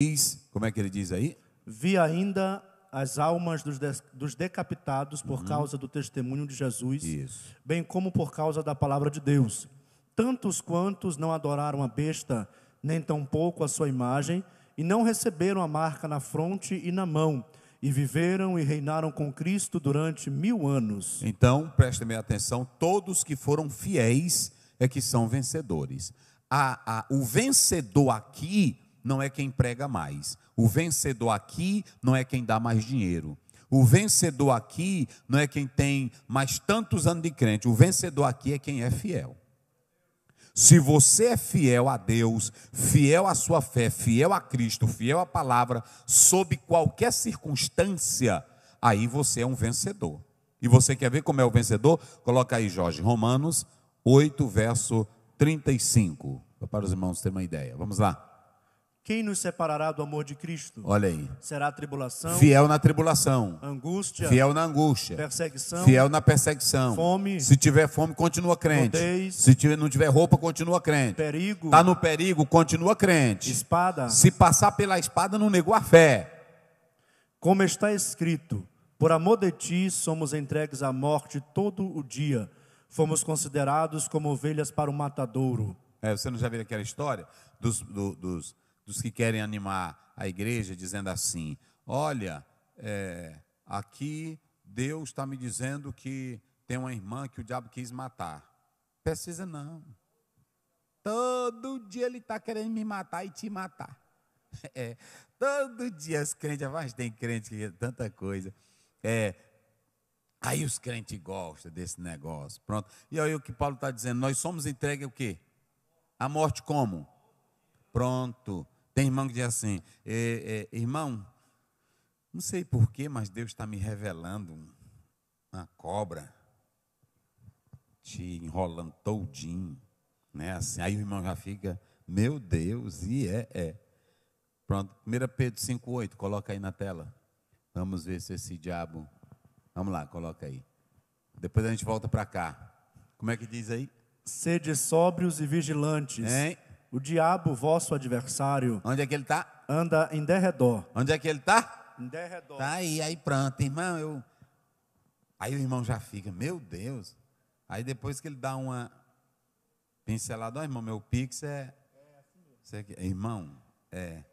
diz, como é que ele diz aí? Vi ainda as almas dos, de, dos decapitados por uhum. causa do testemunho de Jesus, Isso. bem como por causa da palavra de Deus. Tantos quantos não adoraram a besta, nem tampouco a sua imagem, e não receberam a marca na fronte e na mão, e viveram e reinaram com Cristo durante mil anos. Então, preste minha atenção: todos que foram fiéis é que são vencedores. A, a, o vencedor aqui não é quem prega mais. O vencedor aqui não é quem dá mais dinheiro. O vencedor aqui não é quem tem mais tantos anos de crente. O vencedor aqui é quem é fiel. Se você é fiel a Deus, fiel à sua fé, fiel a Cristo, fiel à palavra, sob qualquer circunstância, aí você é um vencedor. E você quer ver como é o vencedor? Coloca aí, Jorge, Romanos 8, verso 35, para os irmãos terem uma ideia. Vamos lá. Quem nos separará do amor de Cristo? Olha aí. Será tribulação? Fiel na tribulação. Angústia? Fiel na angústia. Perseguição? Fiel na perseguição. Fome? Se tiver fome, continua crente. Se tiver, não tiver roupa, continua crente. Perigo? Está no perigo, continua crente. Espada? Se passar pela espada, não negou a fé. Como está escrito, por amor de ti somos entregues à morte todo o dia. Fomos considerados como ovelhas para o matadouro. É, você não já viu aquela história dos, do, dos dos que querem animar a igreja, dizendo assim: Olha, é, aqui Deus está me dizendo que tem uma irmã que o diabo quis matar. Precisa não. Todo dia ele está querendo me matar e te matar. É, todo dia os crentes, mas tem crente que é tanta coisa. É, aí os crentes gostam desse negócio. Pronto. E aí o que Paulo está dizendo, nós somos entregues o quê? A morte como? Pronto. Tem irmão que diz assim: é, é, irmão, não sei porquê, mas Deus está me revelando uma cobra te enrolando todinho, né? Assim, aí o irmão já fica, meu Deus, e é, é. Pronto, 1 Pedro 5,8, coloca aí na tela. Vamos ver se esse diabo. Vamos lá, coloca aí. Depois a gente volta para cá. Como é que diz aí? Sede sóbrios e vigilantes. Hein? O diabo, vosso adversário. Onde é que ele está? Anda em derredor. Onde é que ele está? Em derredor. Tá aí, aí pronto, irmão. Eu... Aí o irmão já fica, meu Deus. Aí depois que ele dá uma pincelada, ó, oh, irmão, meu pix é. é assim mesmo. Irmão, é.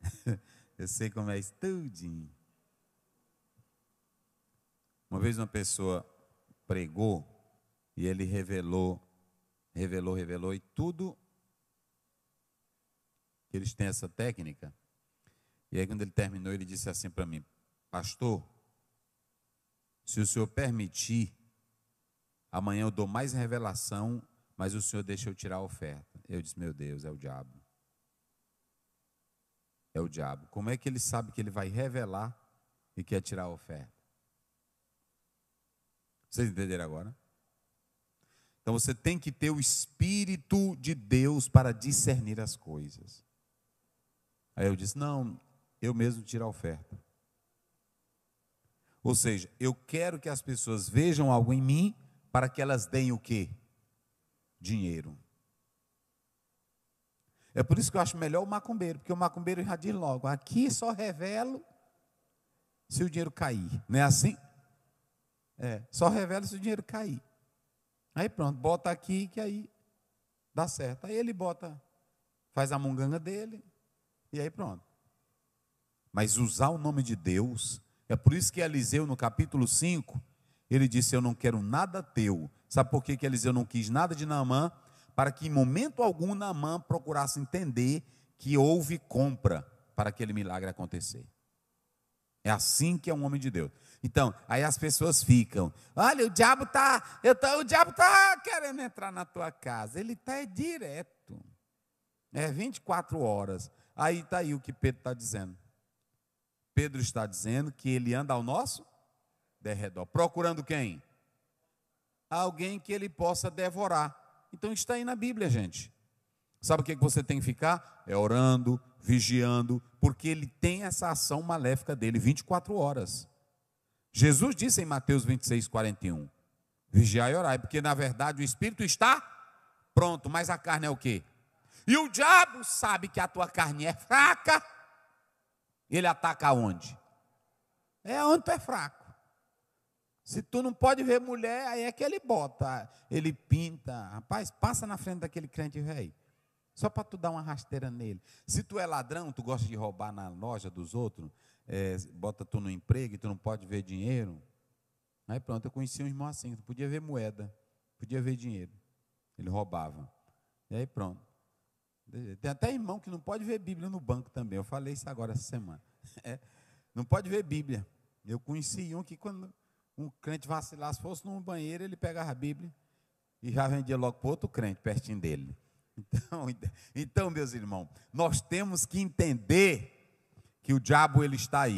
eu sei como é isso tudinho. Uma vez uma pessoa pregou e ele revelou, revelou, revelou, e tudo que eles têm essa técnica. E aí, quando ele terminou, ele disse assim para mim: Pastor, se o senhor permitir, amanhã eu dou mais revelação, mas o senhor deixa eu tirar a oferta. Eu disse: Meu Deus, é o diabo. É o diabo. Como é que ele sabe que ele vai revelar e quer tirar a oferta? Vocês entenderam agora? Então você tem que ter o Espírito de Deus para discernir as coisas. Aí eu disse: Não, eu mesmo tiro a oferta. Ou seja, eu quero que as pessoas vejam algo em mim para que elas deem o quê? Dinheiro. É por isso que eu acho melhor o macumbeiro, porque o macumbeiro já diz logo: aqui só revelo se o dinheiro cair. Não é assim? É, só revelo se o dinheiro cair. Aí pronto, bota aqui que aí dá certo. Aí ele bota, faz a munganga dele, e aí pronto. Mas usar o nome de Deus, é por isso que Eliseu, no capítulo 5, ele disse: Eu não quero nada teu. Sabe por que, que Eliseu não quis nada de Naamã? Para que em momento algum Naamã procurasse entender que houve compra para aquele milagre acontecer. É assim que é um homem de Deus. Então, aí as pessoas ficam: olha, o diabo tá, eu tô, o diabo tá querendo entrar na tua casa. Ele tá é direto. É 24 horas. Aí está aí o que Pedro está dizendo. Pedro está dizendo que ele anda ao nosso derredor. Procurando quem? Alguém que ele possa devorar. Então está aí na Bíblia, gente. Sabe o que é você tem que ficar? É orando, vigiando, porque ele tem essa ação maléfica dele 24 horas. Jesus disse em Mateus 26, 41: Vigiai e orai, porque na verdade o espírito está pronto, mas a carne é o que? E o diabo sabe que a tua carne é fraca, ele ataca onde? É onde tu é fraco. Se tu não pode ver mulher, aí é que ele bota, ele pinta. Rapaz, passa na frente daquele crente velho, só para tu dar uma rasteira nele. Se tu é ladrão, tu gosta de roubar na loja dos outros, é, bota tu no emprego e tu não pode ver dinheiro. Aí pronto, eu conheci um irmão assim, tu podia ver moeda, podia ver dinheiro. Ele roubava. E aí pronto. Tem até irmão que não pode ver Bíblia no banco também. Eu falei isso agora essa semana. É, não pode ver Bíblia. Eu conheci um que quando um crente vacilasse, fosse num banheiro, ele pegava a Bíblia e já vendia logo para outro crente pertinho dele. Então, então, meus irmãos, nós temos que entender que o diabo ele está aí.